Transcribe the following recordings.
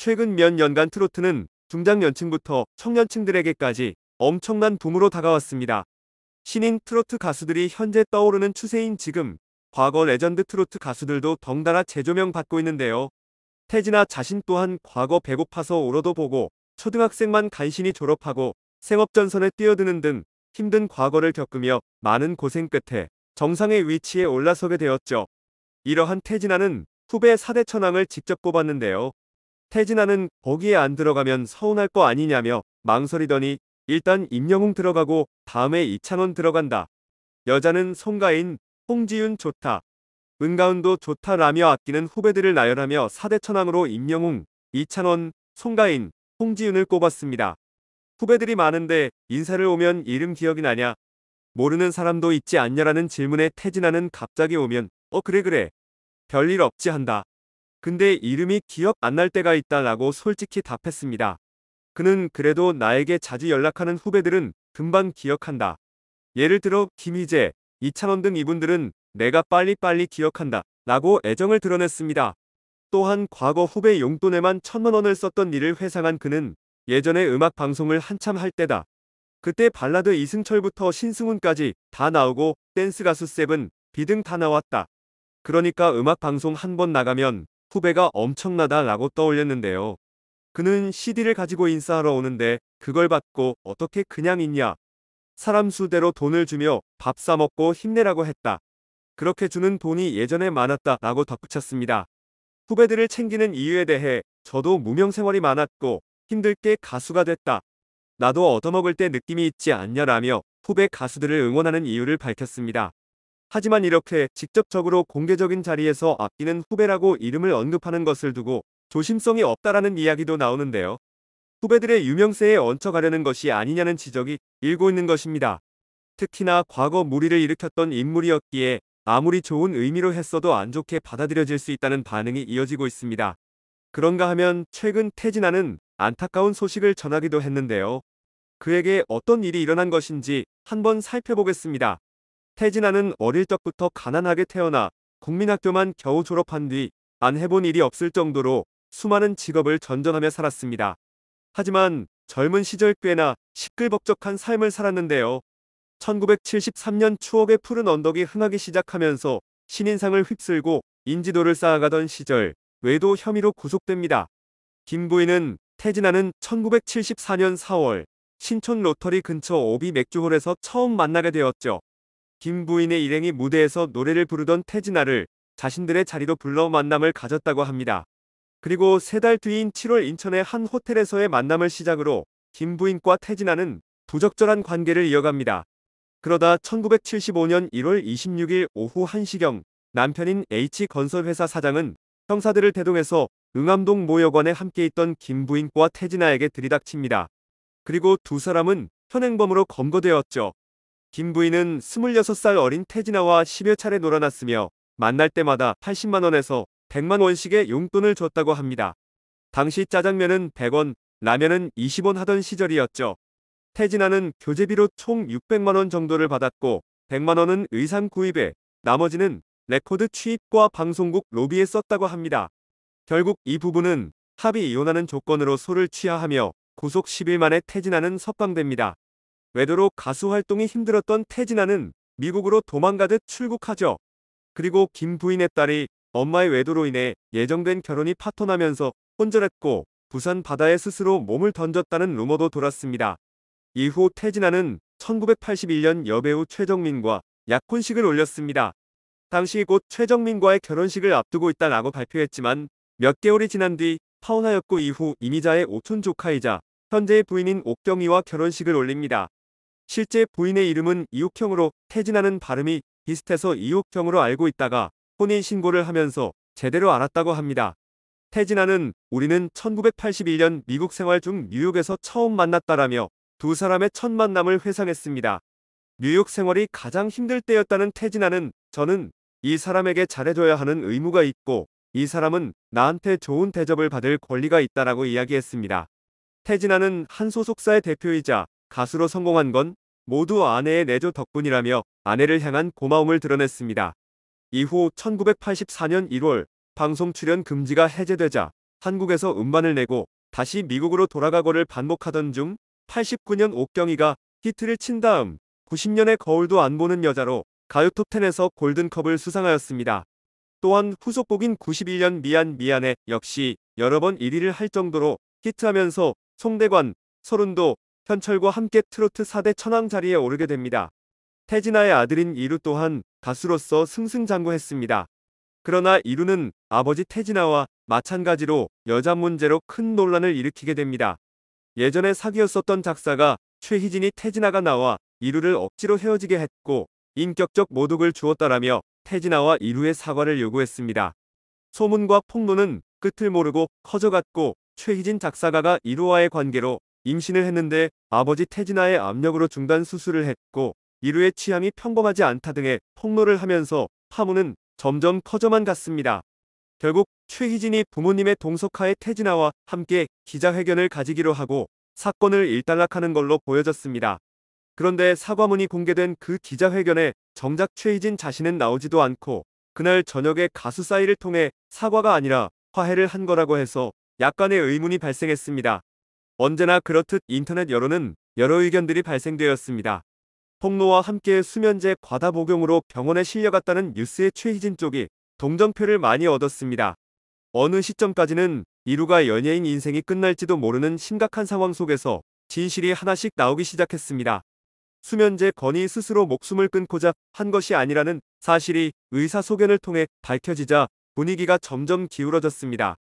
최근 몇 년간 트로트는 중장년층부터 청년층들에게까지 엄청난 붐으로 다가왔습니다. 신인 트로트 가수들이 현재 떠오르는 추세인 지금 과거 레전드 트로트 가수들도 덩달아 재조명받고 있는데요. 태진아 자신 또한 과거 배고파서 울어도 보고 초등학생만 간신히 졸업하고 생업전선에 뛰어드는 등 힘든 과거를 겪으며 많은 고생 끝에 정상의 위치에 올라서게 되었죠. 이러한 태진아는 후배 4대천왕을 직접 꼽았는데요. 태진아는 거기에 안 들어가면 서운할 거 아니냐며 망설이더니 일단 임영웅 들어가고 다음에 이창원 들어간다. 여자는 송가인, 홍지윤 좋다. 은가은도 좋다라며 아끼는 후배들을 나열하며 4대 천왕으로 임영웅, 이창원, 송가인, 홍지윤을 꼽았습니다. 후배들이 많은데 인사를 오면 이름 기억이 나냐? 모르는 사람도 있지 않냐라는 질문에 태진아는 갑자기 오면 어 그래 그래 별일 없지 한다. 근데 이름이 기억 안 날 때가 있다라고 솔직히 답했습니다. 그는 그래도 나에게 자주 연락하는 후배들은 금방 기억한다. 예를 들어 김희재, 이찬원 등 이분들은 내가 빨리빨리 기억한다 라고 애정을 드러냈습니다. 또한 과거 후배 용돈에만 천만 원을 썼던 일을 회상한 그는 예전에 음악 방송을 한참 할 때다. 그때 발라드 이승철부터 신승훈까지 다 나오고 댄스 가수 세은 비등 다 나왔다. 그러니까 음악 방송 한 번 나가면 후배가 엄청나다라고 떠올렸는데요. 그는 CD를 가지고 인사하러 오는데 그걸 받고 어떻게 그냥 있냐. 사람 수대로 돈을 주며 밥 사먹고 힘내라고 했다. 그렇게 주는 돈이 예전에 많았다 라고 덧붙였습니다. 후배들을 챙기는 이유에 대해 저도 무명 생활이 많았고 힘들게 가수가 됐다. 나도 얻어먹을 때 느낌이 있지 않냐라며 후배 가수들을 응원하는 이유를 밝혔습니다. 하지만 이렇게 직접적으로 공개적인 자리에서 아끼는 후배라고 이름을 언급하는 것을 두고 조심성이 없다라는 이야기도 나오는데요. 후배들의 유명세에 얹혀가려는 것이 아니냐는 지적이 일고 있는 것입니다. 특히나 과거 무리를 일으켰던 인물이었기에 아무리 좋은 의미로 했어도 안 좋게 받아들여질 수 있다는 반응이 이어지고 있습니다. 그런가 하면 최근 태진아는 안타까운 소식을 전하기도 했는데요. 그에게 어떤 일이 일어난 것인지 한번 살펴보겠습니다. 태진아는 어릴 적부터 가난하게 태어나 국민학교만 겨우 졸업한 뒤 안 해본 일이 없을 정도로 수많은 직업을 전전하며 살았습니다. 하지만 젊은 시절 꽤나 시끌벅적한 삶을 살았는데요. 1973년 추억의 푸른 언덕이 흥하기 시작하면서 신인상을 휩쓸고 인지도를 쌓아가던 시절 외도 혐의로 구속됩니다. 김부인은 태진아는 1974년 4월 신촌 로터리 근처 오비 맥주홀에서 처음 만나게 되었죠. 김 부인의 일행이 무대에서 노래를 부르던 태진아를 자신들의 자리로 불러 만남을 가졌다고 합니다. 그리고 세 달 뒤인 7월 인천의 한 호텔에서의 만남을 시작으로 김 부인과 태진아는 부적절한 관계를 이어갑니다. 그러다 1975년 1월 26일 오후 1시경 남편인 H건설회사 사장은 형사들을 대동해서 응암동 모여관에 함께 있던 김 부인과 태진아에게 들이닥칩니다. 그리고 두 사람은 현행범으로 검거되었죠. 김 부인은 26살 어린 태진아와 10여 차례 놀아났으며 만날 때마다 80만원에서 100만원씩의 용돈을 줬다고 합니다. 당시 짜장면은 100원, 라면은 20원 하던 시절이었죠. 태진아는 교재비로 총 600만원 정도를 받았고 100만원은 의상 구입에 나머지는 레코드 취입과 방송국 로비에 썼다고 합니다. 결국 이 부부는 합의 이혼하는 조건으로 소를 취하하며 구속 10일 만에 태진아는 석방됩니다. 외도로 가수 활동이 힘들었던 태진아는 미국으로 도망가듯 출국하죠. 그리고 김 부인의 딸이 엄마의 외도로 인해 예정된 결혼이 파토나면서 혼절했고 부산 바다에 스스로 몸을 던졌다는 루머도 돌았습니다. 이후 태진아는 1981년 여배우 최정민과 약혼식을 올렸습니다. 당시 곧 최정민과의 결혼식을 앞두고 있다라고 발표했지만 몇 개월이 지난 뒤 파혼하였고 이후 이미자의 오촌 조카이자 현재의 부인인 옥경이와 결혼식을 올립니다. 실제 부인의 이름은 이옥형으로 태진하는 발음이 비슷해서 이옥형으로 알고 있다가 혼인 신고를 하면서 제대로 알았다고 합니다. 태진아는 우리는 1981년 미국 생활 중 뉴욕에서 처음 만났다라며 두 사람의 첫 만남을 회상했습니다. 뉴욕 생활이 가장 힘들 때였다는 태진아는 저는 이 사람에게 잘해줘야 하는 의무가 있고 이 사람은 나한테 좋은 대접을 받을 권리가 있다라고 이야기했습니다. 태진아는 한 소속사의 대표이자 가수로 성공한 건 모두 아내의 내조 덕분이라며 아내를 향한 고마움을 드러냈습니다. 이후 1984년 1월 방송 출연 금지가 해제되자 한국에서 음반을 내고 다시 미국으로 돌아가고를 반복하던 중 89년 옥경이가 히트를 친 다음 9 0년에 거울도 안 보는 여자로 가요 톱10에서 골든컵을 수상하였습니다. 또한 후속곡인 91년 미안 미안해 역시 여러 번 1위를 할 정도로 히트하면서 송대관, 서른도, 현철과 함께 트로트 4대 천왕 자리에 오르게 됩니다. 태진아의 아들인 이루 또한 가수로서 승승장구했습니다. 그러나 이루는 아버지 태진아와 마찬가지로 여자 문제로 큰 논란을 일으키게 됩니다. 예전에 사귀었었던 작사가 최희진이 태진아가 나와 이루를 억지로 헤어지게 했고 인격적 모독을 주었다라며 태진아와 이루의 사과를 요구했습니다. 소문과 폭로는 끝을 모르고 커져갔고 최희진 작사가가 이루와의 관계로 임신을 했는데 아버지 태진아의 압력으로 중단 수술을 했고 이루의 취향이 평범하지 않다 등의 폭로를 하면서 파문은 점점 커져만 갔습니다. 결국 최희진이 부모님의 동석하에 태진아와 함께 기자회견을 가지기로 하고 사건을 일단락하는 걸로 보여졌습니다. 그런데 사과문이 공개된 그 기자회견에 정작 최희진 자신은 나오지도 않고 그날 저녁에 가수 사이를 통해 사과가 아니라 화해를 한 거라고 해서 약간의 의문이 발생했습니다. 언제나 그렇듯 인터넷 여론은 여러 의견들이 발생되었습니다. 폭로와 함께 수면제 과다 복용으로 병원에 실려갔다는 뉴스의 최희진 쪽이 동정표를 많이 얻었습니다. 어느 시점까지는 이루가 연예인 인생이 끝날지도 모르는 심각한 상황 속에서 진실이 하나씩 나오기 시작했습니다. 수면제 건이 스스로 목숨을 끊고자 한 것이 아니라는 사실이 의사소견을 통해 밝혀지자 분위기가 점점 기울어졌습니다.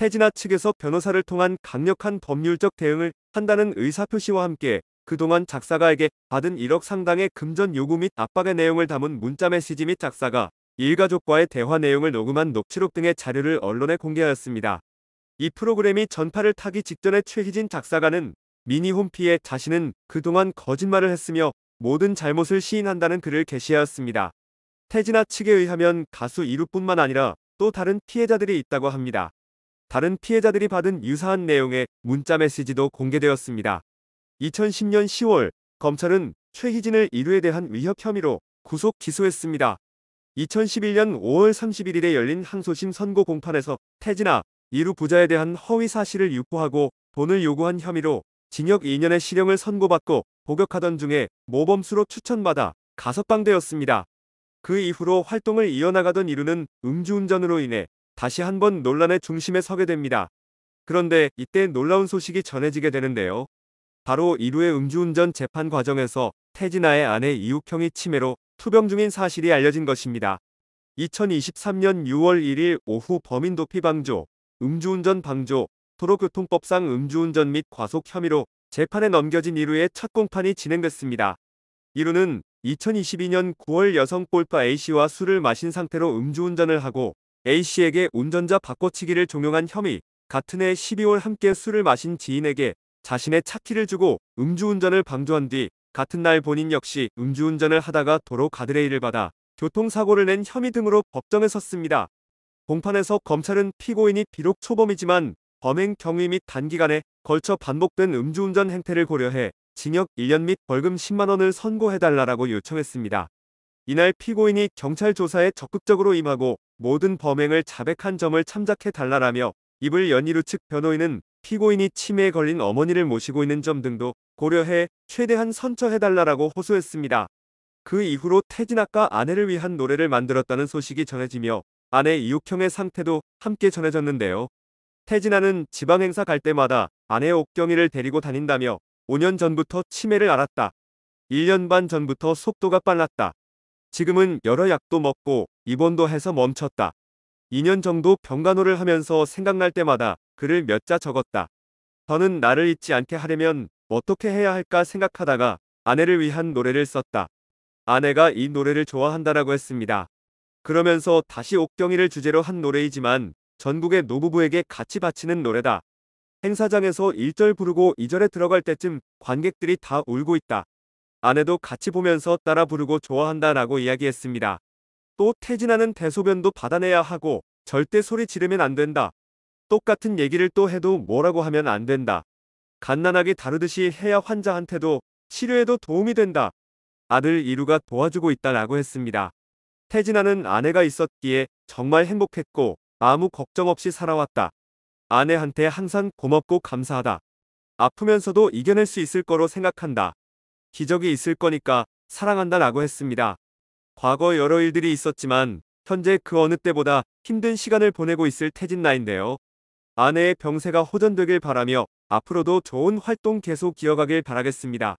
태진아 측에서 변호사를 통한 강력한 법률적 대응을 한다는 의사표시와 함께 그동안 작사가에게 받은 1억 상당의 금전 요구 및 압박의 내용을 담은 문자 메시지 및 작사가 일가족과의 대화 내용을 녹음한 녹취록 등의 자료를 언론에 공개하였습니다. 이 프로그램이 전파를 타기 직전에 최희진 작사가는 미니홈피에 자신은 그동안 거짓말을 했으며 모든 잘못을 시인한다는 글을 게시하였습니다. 태진아 측에 의하면 가수 이루뿐만 아니라 또 다른 피해자들이 있다고 합니다. 다른 피해자들이 받은 유사한 내용의 문자 메시지도 공개되었습니다. 2010년 10월 검찰은 최희진을 이류에 대한 위협 혐의로 구속 기소했습니다. 2011년 5월 31일에 열린 항소심 선고 공판에서 태진아 이루 부자에 대한 허위 사실을 유포하고 돈을 요구한 혐의로 징역 2년의 실형을 선고받고 복역하던 중에 모범수로 추천받아 가석방되었습니다. 그 이후로 활동을 이어나가던 이루는 음주운전으로 인해 다시 한 번 논란의 중심에 서게 됩니다. 그런데 이때 놀라운 소식이 전해지게 되는데요. 바로 이루의 음주운전 재판 과정에서 태진아의 아내 이욱형이 치매로 투병 중인 사실이 알려진 것입니다. 2023년 6월 1일 오후 범인 도피 방조, 음주운전 방조, 도로교통법상 음주운전 및 과속 혐의로 재판에 넘겨진 이루의 첫 공판이 진행됐습니다. 이루는 2022년 9월 여성 골파 A씨와 술을 마신 상태로 음주운전을 하고 A씨에게 운전자 바꿔치기를 종용한 혐의, 같은 해 12월 함께 술을 마신 지인에게 자신의 차키를 주고 음주운전을 방조한 뒤 같은 날 본인 역시 음주운전을 하다가 도로 가드레일을 받아 교통사고를 낸 혐의 등으로 법정에 섰습니다. 공판에서 검찰은 피고인이 비록 초범이지만 범행 경위 및 단기간에 걸쳐 반복된 음주운전 행태를 고려해 징역 1년 및 벌금 10만원을 선고해달라고 요청했습니다. 이날 피고인이 경찰 조사에 적극적으로 임하고 모든 범행을 자백한 점을 참작해 달라라며 입을 연희루 측 변호인은 피고인이 치매에 걸린 어머니를 모시고 있는 점 등도 고려해 최대한 선처해달라라고 호소했습니다. 그 이후로 태진아가 아내를 위한 노래를 만들었다는 소식이 전해지며 아내 이욱형의 상태도 함께 전해졌는데요. 태진아는 지방행사 갈 때마다 아내 옥경이를 데리고 다닌다며 5년 전부터 치매를 알았다. 1년 반 전부터 속도가 빨랐다. 지금은 여러 약도 먹고 입원도 해서 멈췄다. 2년 정도 병간호를 하면서 생각날 때마다 글을 몇 자 적었다. 저는 나를 잊지 않게 하려면 어떻게 해야 할까 생각하다가 아내를 위한 노래를 썼다. 아내가 이 노래를 좋아한다라고 했습니다. 그러면서 다시 옥경이를 주제로 한 노래이지만 전국의 노부부에게 같이 바치는 노래다. 행사장에서 1절 부르고 2절에 들어갈 때쯤 관객들이 다 울고 있다. 아내도 같이 보면서 따라 부르고 좋아한다라고 이야기했습니다. 또 태진하는 대소변도 받아내야 하고 절대 소리 지르면 안 된다. 똑같은 얘기를 또 해도 뭐라고 하면 안 된다. 간단하게 다루듯이 해야 환자한테도 치료에도 도움이 된다. 아들 이루가 도와주고 있다라고 했습니다. 태진아는 아내가 있었기에 정말 행복했고 아무 걱정 없이 살아왔다. 아내한테 항상 고맙고 감사하다. 아프면서도 이겨낼 수 있을 거로 생각한다. 기적이 있을 거니까 사랑한다라고 했습니다. 과거 여러 일들이 있었지만 현재 그 어느 때보다 힘든 시간을 보내고 있을 태진나인데요. 아내의 병세가 호전되길 바라며 앞으로도 좋은 활동 계속 기어가길 바라겠습니다.